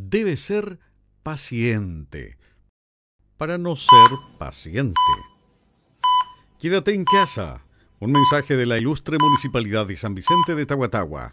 debe ser paciente para no ser paciente. Quédate en casa. Un mensaje de la ilustre Municipalidad de San Vicente de Tahuatahua.